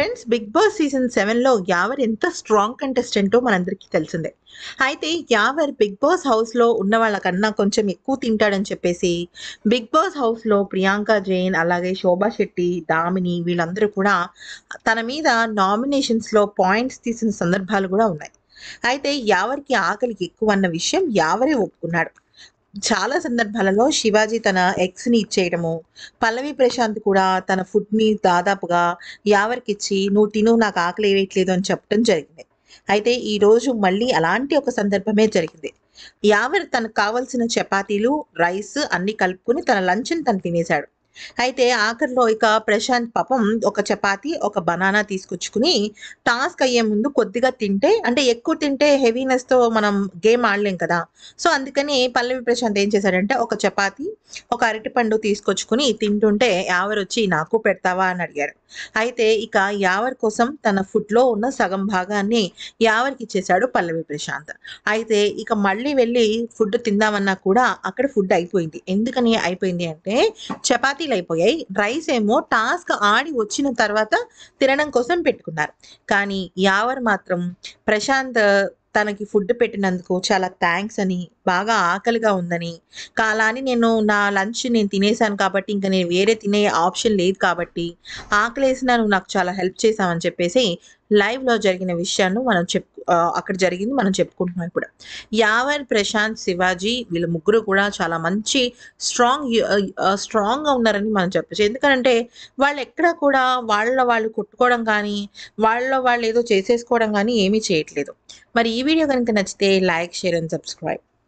friends big boss season సెవెన్లో యావర్ ఎంత strong కంటెస్టెంటో మనందరికీ తెలిసిందే అయితే యావర్ బిగ్ బాస్ హౌస్లో ఉన్న వాళ్ళకన్నా కొంచెం ఎక్కువ తింటాడని చెప్పేసి బిగ్ బాస్ హౌస్లో ప్రియాంక జైన్ అలాగే శోభా శెట్టి దామిని వీళ్ళందరూ కూడా తన మీద నామినేషన్స్లో పాయింట్స్ తీసిన సందర్భాలు కూడా ఉన్నాయి అయితే యావర్కి ఆకలికి ఎక్కువ అన్న విషయం యావరే ఒప్పుకున్నాడు చాలా సందర్భాలలో శివాజీ తన ని ఇచ్చేయడము పల్లవి ప్రశాంత్ కూడా తన ఫుడ్ని దాదాపుగా యావరికిచ్చి నువ్వు తిను నాకు ఆకలి వేయట్లేదు అని చెప్పడం జరిగింది అయితే ఈ రోజు మళ్ళీ అలాంటి ఒక సందర్భమే జరిగింది యావర్ తనకు కావలసిన చపాతీలు రైస్ అన్ని కలుపుకుని తన లంచ్ని తను తినేశాడు అయితే ఆఖరిలో ఇక ప్రశాంత్ పాపం ఒక చపాతి ఒక బనానా తీసుకొచ్చుకుని టాస్క్ అయ్యే ముందు కొద్దిగా తింటే అంటే ఎక్కువ తింటే హెవీనెస్తో మనం గేమ్ ఆడలేం కదా సో అందుకని పల్లవి ప్రశాంత్ ఏం చేశాడంటే ఒక చపాతి ఒక అరటిపండు తీసుకొచ్చుకుని తింటుంటే యావర్ వచ్చి నాకు పెడతావా అని అడిగారు అయితే ఇక యావర్ కోసం తన ఫుడ్లో ఉన్న సగం భాగాన్ని యావర్కి ఇచ్చేశాడు పల్లవి ప్రశాంత్ అయితే ఇక మళ్ళీ వెళ్ళి ఫుడ్ తిందామన్నా కూడా అక్కడ ఫుడ్ అయిపోయింది ఎందుకని అయిపోయింది అంటే చపాతి పార్టీలు అయిపోయాయి రైస్ ఏమో టాస్క్ ఆడి వచ్చిన తర్వాత తినడం కోసం పెట్టుకున్నారు కానీ యావర్ మాత్రం ప్రశాంత్ తనకి ఫుడ్ పెట్టినందుకు చాలా థ్యాంక్స్ అని బాగా ఆకలిగా ఉందని కాలాని నేను నా లంచ్ నేను తినేసాను కాబట్టి ఇంకా నేను వేరే తినే ఆప్షన్ లేదు కాబట్టి ఆకలేసిన నువ్వు నాకు చాలా హెల్ప్ చేసావని చెప్పేసి లైవ్లో జరిగిన విషయాన్ని మనం చెప్ అక్కడ జరిగింది మనం చెప్పుకుంటున్నాం ఇప్పుడు యావర్ ప్రశాంత్ శివాజీ వీళ్ళ ముగ్గురు కూడా చాలా మంచి స్ట్రాంగ్ స్ట్రాంగ్గా ఉన్నారని మనం చెప్పచ్చు ఎందుకంటే వాళ్ళు ఎక్కడ కూడా వాళ్ళ వాళ్ళు కొట్టుకోవడం కానీ వాళ్ళ వాళ్ళు ఏదో చేసేసుకోవడం కానీ ఏమీ చేయట్లేదు మరి ఈ వీడియో కనుక నచ్చితే లైక్ షేర్ అండ్ సబ్స్క్రైబ్